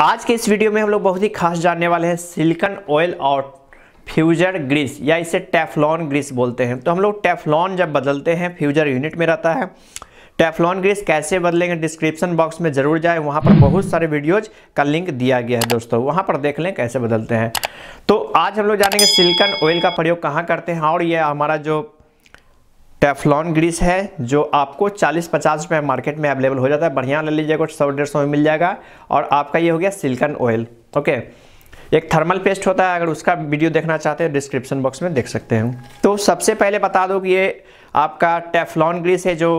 आज के इस वीडियो में हम लोग बहुत ही खास जानने वाले हैं सिलिकन ऑयल और फ्यूजर ग्रीस या इसे टेफलॉन ग्रीस बोलते हैं तो हम लोग टेफलॉन जब बदलते हैं फ्यूजर यूनिट में रहता है टेफलॉन ग्रीस कैसे बदलेंगे डिस्क्रिप्शन बॉक्स में ज़रूर जाए वहाँ पर बहुत सारे वीडियोज का लिंक दिया गया है दोस्तों वहाँ पर देख लें कैसे बदलते हैं तो आज हम लोग जानेंगे सिलिकन ऑयल का प्रयोग कहाँ करते हैं और यह हमारा जो टेफलॉन ग्रीस है जो आपको 40-50 रुपये मार्केट में अवेलेबल हो जाता है बढ़िया ले लीजिएगा सौ डेढ़ सौ में मिल जाएगा और आपका ये हो गया सिल्कन ऑयल ओके एक थर्मल पेस्ट होता है अगर उसका वीडियो देखना चाहते हैं डिस्क्रिप्शन बॉक्स में देख सकते हैं तो सबसे पहले बता दो कि ये आपका टेफलॉन ग्रीस है जो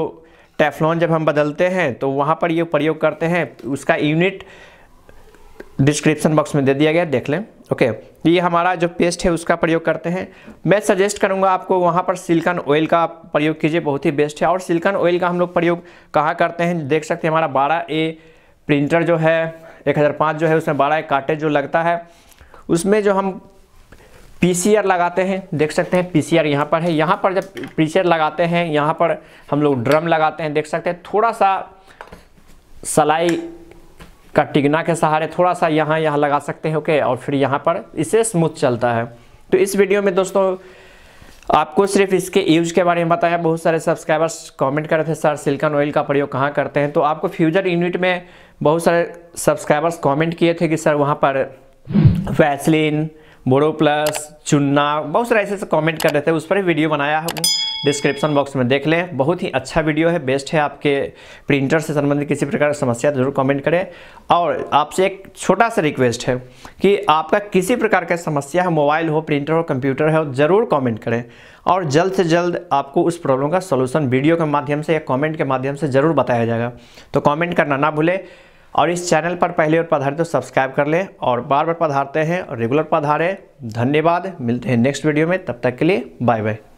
टेफलॉन जब हम बदलते हैं तो वहाँ पर ये प्रयोग करते हैं उसका यूनिट डिस्क्रिप्शन बॉक्स में दे दिया गया देख लें ओके ये हमारा जो पेस्ट है उसका प्रयोग करते हैं मैं सजेस्ट करूंगा आपको वहाँ पर सिल्कन ऑयल का प्रयोग कीजिए बहुत ही बेस्ट है और सिल्कन ऑयल का हम लोग प्रयोग कहाँ करते हैं देख सकते हैं हमारा बारह ए प्रिंटर जो है एक हज़ार पाँच जो है उसमें बारह ए कार्टेज जो लगता है उसमें जो हम पी लगाते हैं देख सकते हैं पी सी यहाँ पर है यहाँ पर जब पी लगाते हैं यहाँ पर हम लोग ड्रम लगाते हैं देख सकते हैं थोड़ा सा सलाई का टिगना के सहारे थोड़ा सा यहाँ यहाँ लगा सकते हैं ओके और फिर यहाँ पर इसे स्मूथ चलता है तो इस वीडियो में दोस्तों आपको सिर्फ इसके यूज के बारे में बताया बहुत सारे सब्सक्राइबर्स कमेंट कर रहे थे सर सिल्कन ऑयल का प्रयोग कहाँ करते हैं तो आपको फ्यूजर यूनिट में बहुत सारे सब्सक्राइबर्स कमेंट किए थे कि सर वहाँ पर वैसलिन बोरो प्लस चुन्ना बहुत सारे ऐसे कॉमेंट कर रहे थे उस पर वीडियो बनाया हूँ डिस्क्रिप्शन बॉक्स में देख लें बहुत ही अच्छा वीडियो है बेस्ट है आपके प्रिंटर से संबंधित किसी प्रकार की समस्या जरूर कमेंट करें और आपसे एक छोटा सा रिक्वेस्ट है कि आपका किसी प्रकार का समस्या है मोबाइल हो प्रिंटर हो कंप्यूटर हो ज़रूर कॉमेंट करें और जल्द से जल्द आपको उस प्रॉब्लम का सोल्यूशन वीडियो के माध्यम से या कॉमेंट के माध्यम से ज़रूर बताया जाएगा तो कॉमेंट करना ना भूलें और इस चैनल पर पहले और पधारें तो सब्सक्राइब कर लें और बार बार पधारते हैं और रेगुलर पधारें धन्यवाद मिलते हैं नेक्स्ट वीडियो में तब तक के लिए बाय बाय